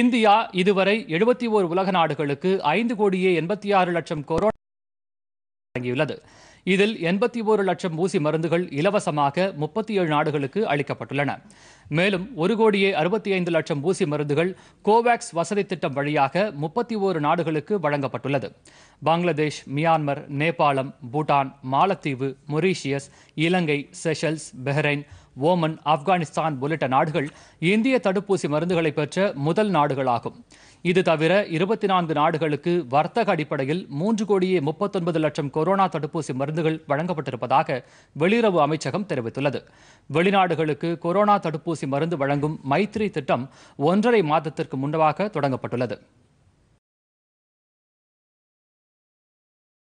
India இதுவரை எழுபத்தி ஓர் உலக நாடுகளுக்கு ஐந்து கோடியே எண்பத்தி ஆறு லட்சம் கொரோனா வழங்கியுள்ளது இதில் எண்பத்தி ஒரு லட்சம் ஊசி மருந்துகள் இலவசமாக முப்பத்தி ஏழு நாடுகளுக்கு அளிக்கப்பட்டுள்ளன மேலும் ஒரு கோடியே அறுபத்தி ஐந்து லட்சம் ஊசி மருந்துகள் கோவாக்ஸ் வசதி திட்டம் வழியாக முப்பத்தி ஓரு நாடுகளுக்கு வழங்கப்பட்டுள்ளது பங்களாதேஷ் மியான்மர் நேபாளம் பூட்டான் மாலத்தீவு Mauritius Ilangai Seychelles Bahrain Oman Afghanistan உள்ளிட்ட நாடுகள் இந்திய தடுப்பூசி மருந்துகளை பெற்ற முதல் நாடுகளாகும் இது தவிர இருபத்தி நான்கு நாடுகளுக்கு வர்த்தக அடிப்படையில் மூன்று கோடியே முப்பத்தொன்பது லட்சம் கொரோனா தடுப்பூசி மருந்துகள் வழங்கப்பட்டிருப்பதாக வெளியுறவு அமைச்சகம் தெரிவித்துள்ளது வெளிநாடுகளுக்கு கொரோனா தடுப்பூசி மருந்து வழங்கும் மைத்ரி திட்டம் ஒன்றரை மாதத்திற்கு முன்னதாக தொடங்கப்பட்டுள்ளது